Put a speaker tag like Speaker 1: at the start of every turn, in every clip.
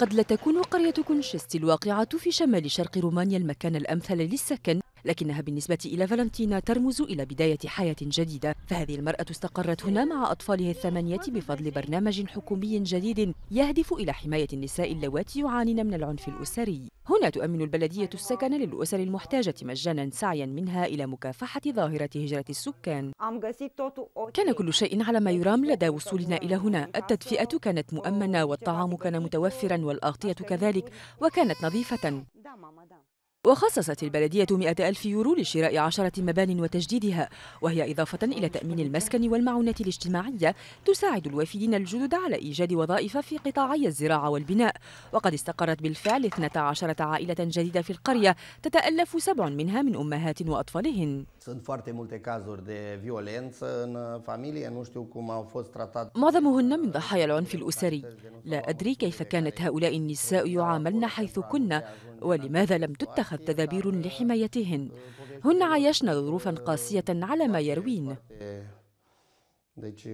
Speaker 1: قد لا تكون قرية كونشستي الواقعة في شمال شرق رومانيا المكان الأمثل للسكن لكنها بالنسبة إلى فالنتينا ترمز إلى بداية حياة جديدة فهذه المرأة استقرت هنا مع أطفالها الثمانية بفضل برنامج حكومي جديد يهدف إلى حماية النساء اللواتي يعانين من العنف الأسري هنا تؤمن البلدية السكن للأسر المحتاجة مجانا سعيا منها إلى مكافحة ظاهرة هجرة السكان كان كل شيء على ما يرام لدى وصولنا إلى هنا التدفئة كانت مؤمنة والطعام كان متوفرا والأغطية كذلك وكانت نظيفة وخصصت البلدية 100 ألف يورو لشراء عشرة مبان وتجديدها وهي إضافة إلى تأمين المسكن والمعونة الاجتماعية تساعد الوافدين الجدد على إيجاد وظائف في قطاعي الزراعة والبناء وقد استقرت بالفعل 12 عائلة جديدة في القرية تتألف سبع منها من أمهات وأطفالهن معظمهن من ضحايا العنف الأسري لا أدري كيف كانت هؤلاء النساء يعاملن حيث كن ولماذا لم تتخذ تدابير لحمايتهن هن عايشن ظروفا قاسية على ما يروين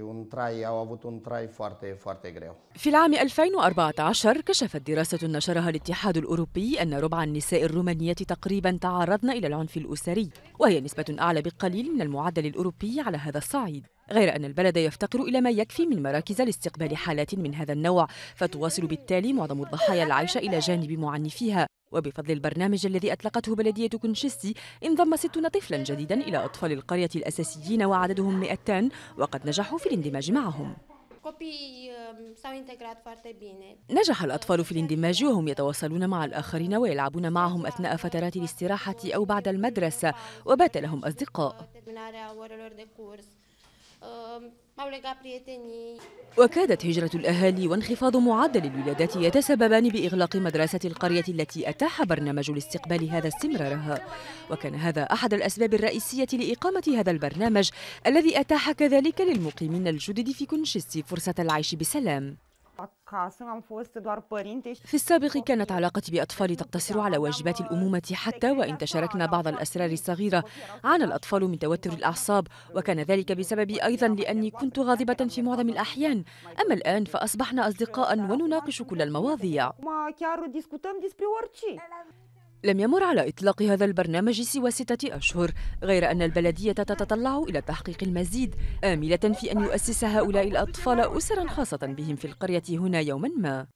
Speaker 2: un trai, au avut un trai foarte, foarte greu.
Speaker 1: في العام 2014 كشفت دراسة نشرها الاتحاد الأوروبي أن ربع النساء الرومانية تقريبا تعرضن إلى العنف الأسري وهي نسبة أعلى بقليل من المعدل الأوروبي على هذا الصعيد غير أن البلد يفتقر إلى ما يكفي من مراكز لاستقبال حالات من هذا النوع فتواصل بالتالي معظم الضحايا العيش إلى جانب معنفيها وبفضل البرنامج الذي أطلقته بلدية كونشستي انضم 60 طفلا جديدا إلى أطفال القرية الأساسيين وعددهم 200 وقد نجحوا في الاندماج معهم um, نجح الأطفال في الاندماج وهم يتواصلون مع الآخرين ويلعبون معهم أثناء فترات الاستراحة أو بعد المدرسة وبات لهم أصدقاء أو بريتني وكادت هجرة الأهالي وانخفاض معدل الولادات يتسببان بإغلاق مدرسة القرية التي أتاح برنامج الاستقبال هذا استمرارها وكان هذا أحد الأسباب الرئيسية لإقامة هذا البرنامج الذي أتاح كذلك للمقيمين الجدد في كنشستي فرصة العيش بسلام في السابق كانت علاقتي بأطفالي تقتصر على واجبات الأمومة حتى وإن تشاركنا بعض الأسرار الصغيرة عانى الأطفال من توتر الأعصاب وكان ذلك بسببي أيضا لأني كنت غاضبة في معظم الأحيان أما الآن فأصبحنا أصدقاء ونناقش كل المواضيع لم يمر على إطلاق هذا البرنامج سوى ستة أشهر غير أن البلدية تتطلع إلى تحقيق المزيد آملة في أن يؤسس هؤلاء الأطفال أسرا خاصة بهم في القرية هنا يوما ما